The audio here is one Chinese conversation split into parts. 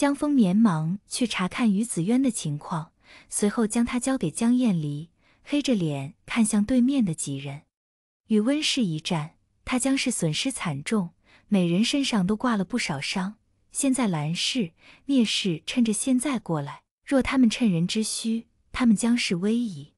江枫连忙去查看于子渊的情况，随后将他交给江晏离，黑着脸看向对面的几人。与温氏一战，他将是损失惨重，每人身上都挂了不少伤。现在兰氏、聂氏趁着现在过来，若他们趁人之虚，他们将是危矣。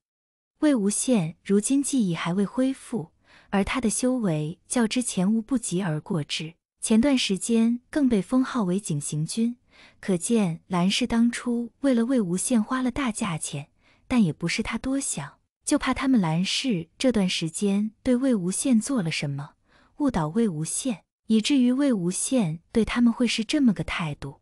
魏无羡如今记忆还未恢复，而他的修为较之前无不及而过之，前段时间更被封号为景行君。可见兰氏当初为了魏无羡花了大价钱，但也不是他多想，就怕他们兰氏这段时间对魏无羡做了什么，误导魏无羡，以至于魏无羡对他们会是这么个态度。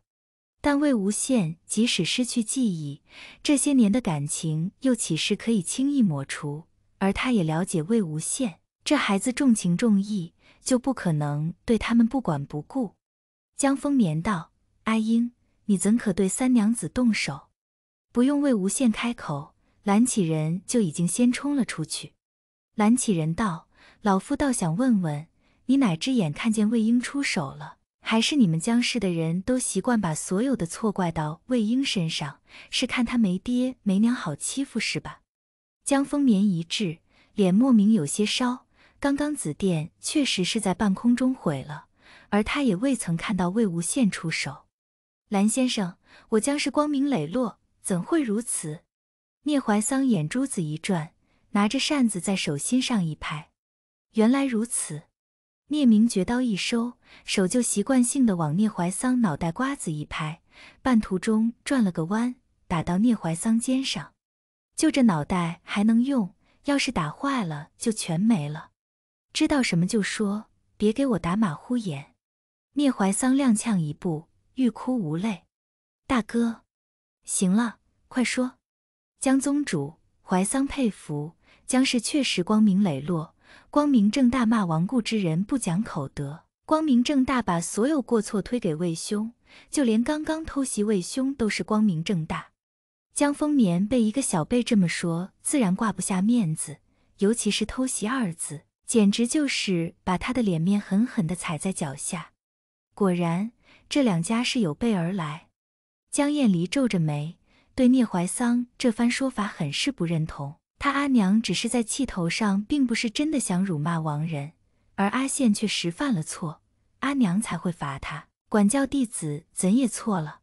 但魏无羡即使失去记忆，这些年的感情又岂是可以轻易抹除？而他也了解魏无羡这孩子重情重义，就不可能对他们不管不顾。江风眠道。阿英，你怎可对三娘子动手？不用魏无羡开口，蓝启仁就已经先冲了出去。蓝启仁道：“老夫倒想问问，你哪只眼看见魏婴出手了？还是你们江氏的人都习惯把所有的错怪到魏婴身上？是看他没爹没娘好欺负是吧？”江丰年一滞，脸莫名有些烧。刚刚紫电确实是在半空中毁了，而他也未曾看到魏无羡出手。蓝先生，我将是光明磊落，怎会如此？聂怀桑眼珠子一转，拿着扇子在手心上一拍，原来如此。聂明绝刀一收，手就习惯性的往聂怀桑脑袋瓜子一拍，半途中转了个弯，打到聂怀桑肩上。就这脑袋还能用，要是打坏了就全没了。知道什么就说，别给我打马虎眼。聂怀桑踉跄一步。欲哭无泪，大哥，行了，快说。江宗主，怀桑佩服，江氏确实光明磊落，光明正大骂亡故之人不讲口德，光明正大把所有过错推给魏兄，就连刚刚偷袭魏兄都是光明正大。江丰年被一个小辈这么说，自然挂不下面子，尤其是“偷袭”二字，简直就是把他的脸面狠狠地踩在脚下。果然。这两家是有备而来。江燕离皱着眉，对聂怀桑这番说法很是不认同。他阿娘只是在气头上，并不是真的想辱骂王人，而阿羡却实犯了错，阿娘才会罚他管教弟子，怎也错了。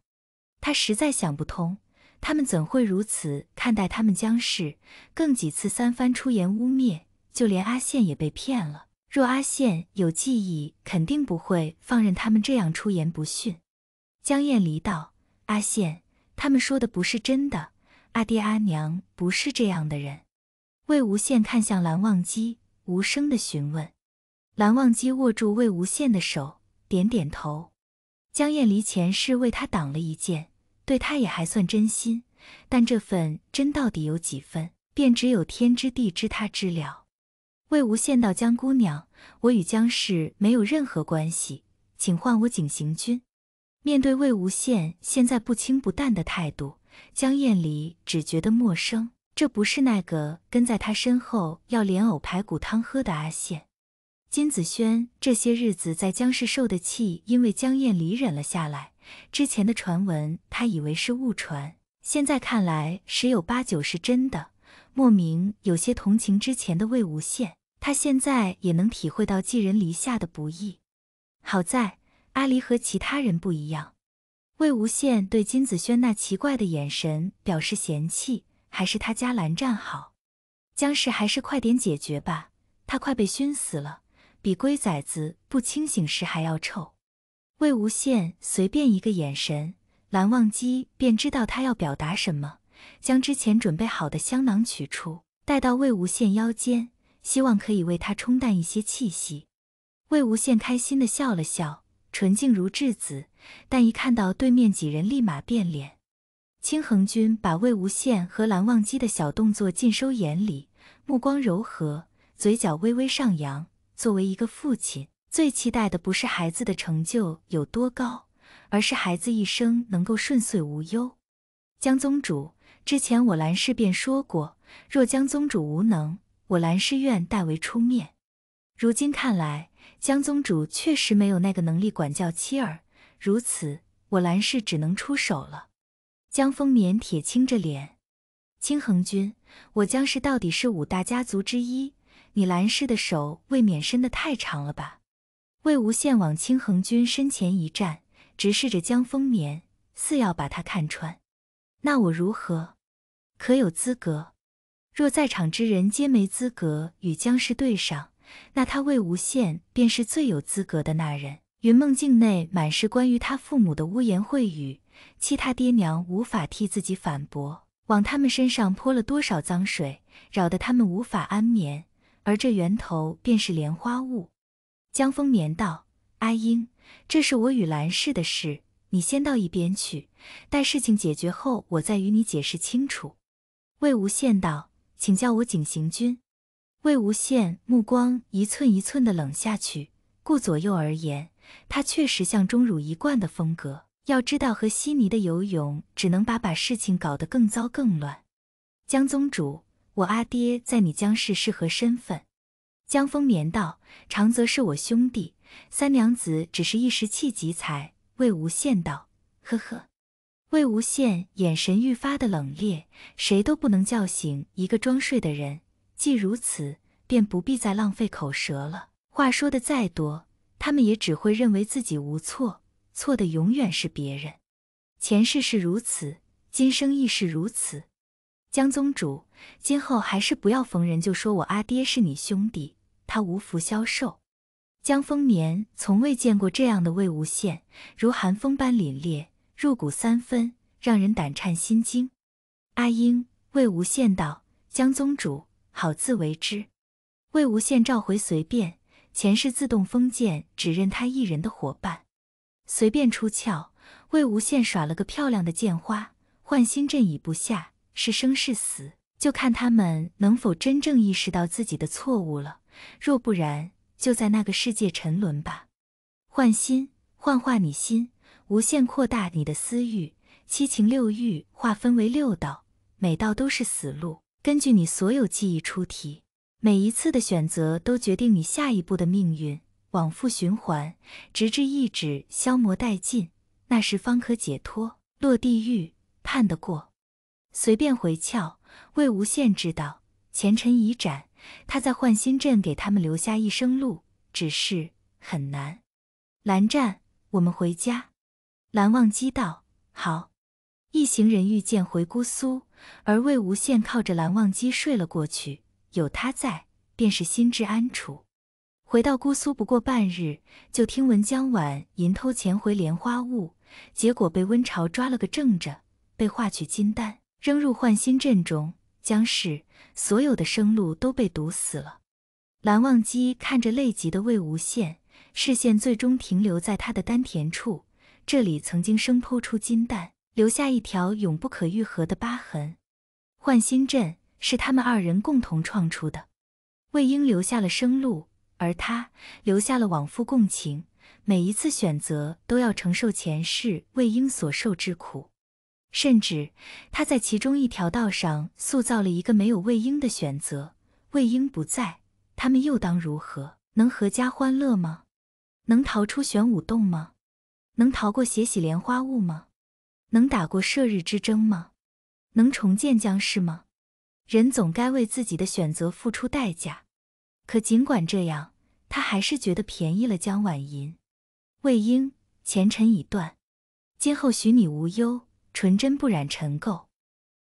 他实在想不通，他们怎会如此看待他们江氏？更几次三番出言污蔑，就连阿羡也被骗了。若阿羡有记忆，肯定不会放任他们这样出言不逊。江燕离道：“阿羡，他们说的不是真的。阿爹阿娘不是这样的人。”魏无羡看向蓝忘机，无声的询问。蓝忘机握住魏无羡的手，点点头。江燕离前世为他挡了一剑，对他也还算真心，但这份真到底有几分，便只有天知地知他知了。魏无羡道：“江姑娘，我与江氏没有任何关系，请唤我景行君。”面对魏无羡现在不清不淡的态度，江厌离只觉得陌生。这不是那个跟在他身后要莲藕排骨汤喝的阿羡。金子轩这些日子在江氏受的气，因为江厌离忍了下来。之前的传闻，他以为是误传，现在看来十有八九是真的。莫名有些同情之前的魏无羡。他现在也能体会到寄人篱下的不易。好在阿离和其他人不一样。魏无羡对金子轩那奇怪的眼神表示嫌弃，还是他家蓝湛好。江氏还是快点解决吧，他快被熏死了，比龟崽子不清醒时还要臭。魏无羡随便一个眼神，蓝忘机便知道他要表达什么，将之前准备好的香囊取出，带到魏无羡腰间。希望可以为他冲淡一些气息。魏无羡开心的笑了笑，纯净如稚子，但一看到对面几人，立马变脸。青恒君把魏无羡和蓝忘机的小动作尽收眼里，目光柔和，嘴角微微上扬。作为一个父亲，最期待的不是孩子的成就有多高，而是孩子一生能够顺遂无忧。江宗主，之前我蓝氏便说过，若江宗主无能。我兰氏愿代为出面，如今看来，江宗主确实没有那个能力管教妻儿，如此，我兰氏只能出手了。江丰年铁青着脸，清恒君，我江氏到底是五大家族之一，你兰氏的手未免伸得太长了吧？魏无羡往清恒君身前一站，直视着江丰年，似要把他看穿。那我如何？可有资格？若在场之人皆没资格与江氏对上，那他魏无羡便是最有资格的那人。云梦境内满是关于他父母的污言秽语，气他爹娘无法替自己反驳，往他们身上泼了多少脏水，扰得他们无法安眠。而这源头便是莲花坞。江风眠道：“阿英，这是我与兰氏的事，你先到一边去，待事情解决后，我再与你解释清楚。”魏无羡道。请叫我景行君。魏无羡目光一寸一寸的冷下去，顾左右而言。他确实像钟汝一贯的风格。要知道，和稀泥的游泳只能把把事情搞得更糟更乱。江宗主，我阿爹在你江氏是何身份？江丰年道：长泽是我兄弟。三娘子只是一时气急才。魏无羡道：呵呵。魏无羡眼神愈发的冷冽，谁都不能叫醒一个装睡的人。既如此，便不必再浪费口舌了。话说的再多，他们也只会认为自己无错，错的永远是别人。前世是如此，今生亦是如此。江宗主，今后还是不要逢人就说我阿爹是你兄弟，他无福消受。江丰年从未见过这样的魏无羡，如寒风般凛冽。入骨三分，让人胆颤心惊。阿英，魏无羡道：“江宗主，好自为之。”魏无羡召回随便，前世自动封剑，只认他一人的伙伴。随便出鞘，魏无羡耍了个漂亮的剑花，幻心阵已不下，是生是死，就看他们能否真正意识到自己的错误了。若不然，就在那个世界沉沦吧。幻心，幻化你心。无限扩大你的私欲，七情六欲划分为六道，每道都是死路。根据你所有记忆出题，每一次的选择都决定你下一步的命运，往复循环，直至意志消磨殆尽，那时方可解脱，落地狱，判得过。随便回窍，魏无羡知道前尘已斩，他在换心阵给他们留下一生路，只是很难。蓝湛，我们回家。蓝忘机道：“好。”一行人御剑回姑苏，而魏无羡靠着蓝忘机睡了过去。有他在，便是心志安处。回到姑苏不过半日，就听闻江晚银偷钱回莲花坞，结果被温晁抓了个正着，被化去金丹，扔入幻心阵中。江氏所有的生路都被堵死了。蓝忘机看着累极的魏无羡，视线最终停留在他的丹田处。这里曾经生剖出金蛋，留下一条永不可愈合的疤痕。幻心阵是他们二人共同创出的，魏婴留下了生路，而他留下了往复共情。每一次选择都要承受前世魏婴所受之苦，甚至他在其中一条道上塑造了一个没有魏婴的选择。魏婴不在，他们又当如何？能阖家欢乐吗？能逃出玄武洞吗？能逃过血洗莲花坞吗？能打过射日之争吗？能重建江氏吗？人总该为自己的选择付出代价。可尽管这样，他还是觉得便宜了江婉银。魏婴，前尘已断，今后许你无忧，纯真不染尘垢。